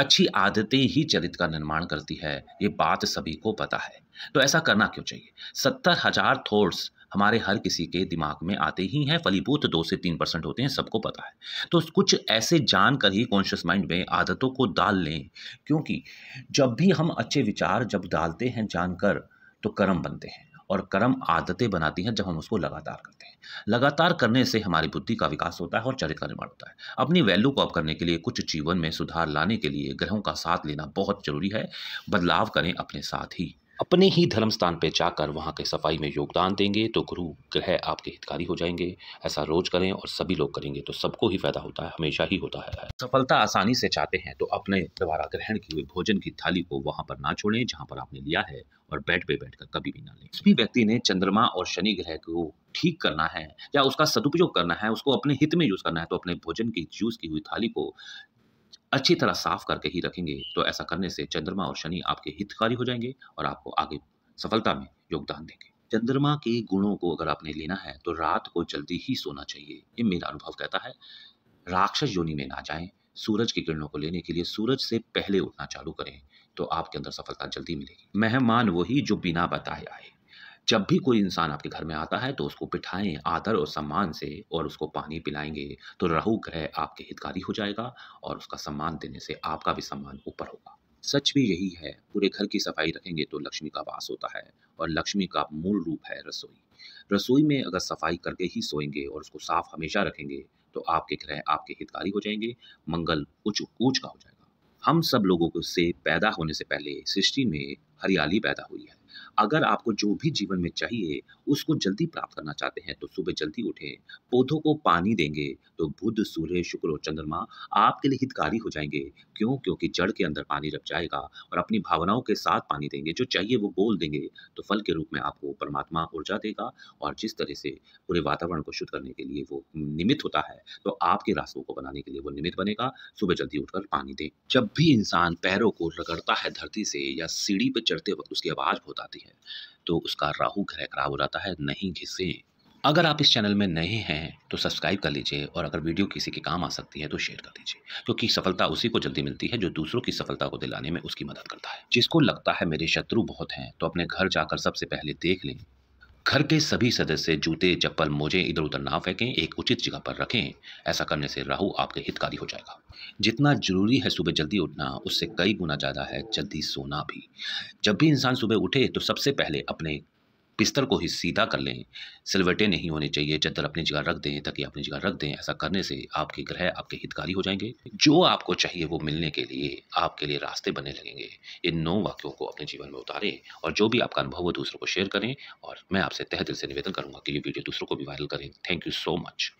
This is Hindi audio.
अच्छी आदतें ही चरित्र का निर्माण करती है ये बात सभी को पता है तो ऐसा करना क्यों चाहिए सत्तर हजार थॉट्स हमारे हर किसी के दिमाग में आते ही हैं फलीभूत दो से तीन परसेंट होते हैं सबको पता है तो कुछ ऐसे जान कर ही कॉन्शियस माइंड में आदतों को डाल लें क्योंकि जब भी हम अच्छे विचार जब डालते हैं जानकर तो कर्म बनते हैं और कर्म आदतें बनाती हैं जब हम उसको लगातार करते हैं लगातार करने से हमारी बुद्धि का विकास होता है और चरित्र का निर्माण होता है अपनी वैल्यू को अप करने के लिए कुछ जीवन में सुधार लाने के लिए ग्रहों का साथ लेना बहुत जरूरी है बदलाव करें अपने साथ ही अपने ही धर्म स्थान पर जाकर वहाँ के सफाई में योगदान देंगे तो गुरु ग्रह आपके हितकारी हो जाएंगे ऐसा रोज करें और सभी लोग करेंगे तो सबको ही फायदा होता है हमेशा ही होता है सफलता आसानी से चाहते हैं तो अपने द्वारा ग्रहण किए हुए भोजन की थाली को वहाँ पर ना छोड़ें जहाँ पर आपने लिया है और बेड पे बैठकर कभी भी ना लें किसी व्यक्ति ने चंद्रमा और शनि ग्रह को ठीक करना है या उसका सदुपयोग करना है उसको अपने हित में यूज़ करना है तो अपने भोजन की यूज़ की हुई थाली को अच्छी तरह साफ करके ही रखेंगे तो ऐसा करने से चंद्रमा और शनि आपके हितकारी हो जाएंगे और आपको आगे सफलता में योगदान देंगे चंद्रमा के गुणों को अगर आपने लेना है तो रात को जल्दी ही सोना चाहिए ये मेरा अनुभव कहता है राक्षस योनि में ना जाएं सूरज की किरणों को लेने के लिए सूरज से पहले उठना चालू करें तो आपके अंदर सफलता जल्दी मिलेगी मेहमान वही जो बिना बताए आए जब भी कोई इंसान आपके घर में आता है तो उसको बिठाएं आदर और सम्मान से और उसको पानी पिलाएंगे तो राहु ग्रह आपके हितकारी हो जाएगा और उसका सम्मान देने से आपका भी सम्मान ऊपर होगा सच भी यही है पूरे घर की सफाई रखेंगे तो लक्ष्मी का वास होता है और लक्ष्मी का मूल रूप है रसोई रसोई में अगर सफाई करके ही सोएंगे और उसको साफ हमेशा रखेंगे तो आपके ग्रह आपके हितकारी हो जाएंगे मंगल उच्च ऊंच का हो जाएगा हम सब लोगों को से पैदा होने से पहले सृष्टि में हरियाली पैदा हुई है अगर आपको जो भी जीवन में चाहिए उसको जल्दी प्राप्त करना चाहते हैं तो सुबह जल्दी उठें पौधों को पानी देंगे तो बुध सूर्य शुक्र और चंद्रमा आपके लिए हितकारी हो जाएंगे क्यों क्योंकि जड़ के अंदर पानी रख जाएगा और अपनी भावनाओं के साथ पानी देंगे जो चाहिए वो बोल देंगे तो फल के रूप में आपको परमात्मा ऊर्जा देगा और जिस तरह से पूरे वातावरण को शुद्ध करने के लिए वो निमित्त होता है तो आपके रास्तों को बनाने के लिए वो निमित्त बनेगा सुबह जल्दी उठकर पानी दें जब भी इंसान पैरों को रगड़ता है धरती से या सीढ़ी पर चढ़ते वक्त उसकी आवाज़ बहुत आती है है तो उसका राहु ग्रह खराब हो जाता है नहीं घिसे अगर आप इस चैनल में नए हैं तो सब्सक्राइब कर लीजिए और अगर वीडियो किसी के काम आ सकती है तो शेयर कर दीजिए क्योंकि सफलता उसी को जल्दी मिलती है जो दूसरों की सफलता को दिलाने में उसकी मदद करता है जिसको लगता है मेरे शत्रु बहुत हैं तो अपने घर जाकर सबसे पहले देख लें घर के सभी सदस्य जूते चप्पल मोजे इधर उधर ना फेंकें एक उचित जगह पर रखें ऐसा करने से राहु आपके हितकारी हो जाएगा जितना जरूरी है सुबह जल्दी उठना उससे कई गुना ज़्यादा है जल्दी सोना भी जब भी इंसान सुबह उठे तो सबसे पहले अपने बिस्तर को ही सीधा कर लें सिलवटे नहीं होने चाहिए चद्दर अपनी जगह रख दें ताकि अपनी जगह रख दें ऐसा करने से आपके ग्रह आपके हितकारी हो जाएंगे जो आपको चाहिए वो मिलने के लिए आपके लिए रास्ते बनने लगेंगे इन नौ वाक्यों को अपने जीवन में उतारें और जो भी आपका अनुभव हो दूसरों को शेयर करें और मैं आपसे तह दिल से निवेदन करूँगा कि ये वीडियो दूसरों को भी वायरल करें थैंक यू सो मच